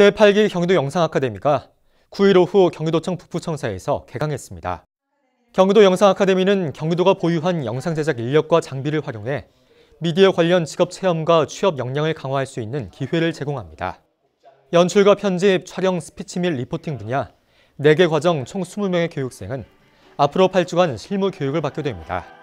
제8기 경기도 영상아카데미가 9일 오후 경기도청 북부청사에서 개강했습니다. 경기도 영상아카데미는 경기도가 보유한 영상 제작 인력과 장비를 활용해 미디어 관련 직업 체험과 취업 역량을 강화할 수 있는 기회를 제공합니다. 연출과 편집, 촬영, 스피치 및 리포팅 분야 4개 과정 총 20명의 교육생은 앞으로 8주간 실무 교육을 받게 됩니다.